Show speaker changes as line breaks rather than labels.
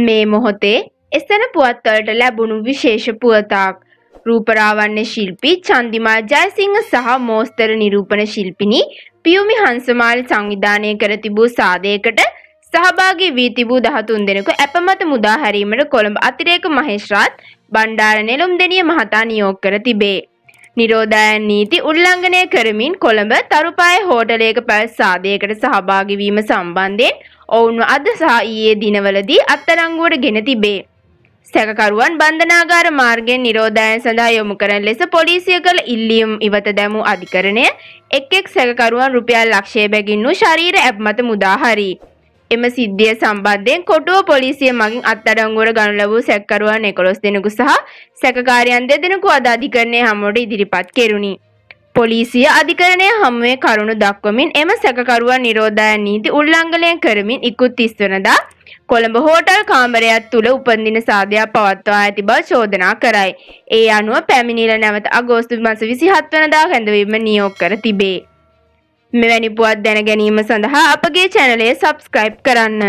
මේ මොහොතේ එසැන පුවත්වලට ලැබුණු විශේෂ පුවතාක් රූපරාවන්‍ය ශිල්පී චන්දිමා ජයසිංහ සහ මෝස්තර නිරූපණ ශිල්පිනි පියුමි හංසමාල් සංවිධානය කර තිබූ සාදයකට සහභාගී වී තිබූ දහතුන් දෙනෙකු ඇපමත මුදා හැරීමට කොළඹ අතිරේක මහේශ්‍රාත් බණ්ඩාර නෙළුම්දෙනිය මහතා නියෝග කර තිබේ. නිරෝධායන් නීති උල්ලංඝනය කරමින් කොළඹ තරුපාය හෝටලයක පැවැත් සාදයකට සහභාගී වීම සම්බන්ධයෙන් ඔවුන්ව අද සහ ඊයේ දිනවලදී අත්අඩංගුවට ගෙන තිබේ. සැකකරුවන් බන්ධනාගාර මාර්ගයෙන් නිරෝධායන් සඳහා යොමු කරන ලෙස පොලිසිය කළ ඉල්ලියම් ඉවත දැමූ අධිකරණය එක් එක් සැකකරුවන් රුපියල් ලක්ෂය බැගින් වූ ශරීර ඇප් මත මුදා හරියි. එම සිද්ධිය සම්බන්ධයෙන් කොටුව පොලිසිය මගින් අත්අඩංගුවට ගනු ලැබූ සැකකරුවන් 11 දෙනෙකු සහ සැකකාරයන් දෙදෙනෙකු අද අධිකරණයේ හමුවට ඉදිරිපත් කෙරුණි. පොලිසිය අධිකරණය හමුවේ කරුණු දක්වමින් එම සැකකරුවන් නිරෝධායන් නීති උල්ලංඝනය කරමින් ඉකුත් 30 වෙනිදා කොළඹ හෝටල් කාමරයක් තුල උපන්දින සාදයක් පවත්වා ඇති බව චෝදනා කරයි. ඒ අනුව පැමිණිලා නැවත අගෝස්තු මාස 27 වෙනිදා කැඳවීම නියෝග කර තිබේ. මෙවැනි පුවත් දැන ගැනීම සඳහා අපගේ චැනලය සබස්ක්‍රයිබ් කරන්න.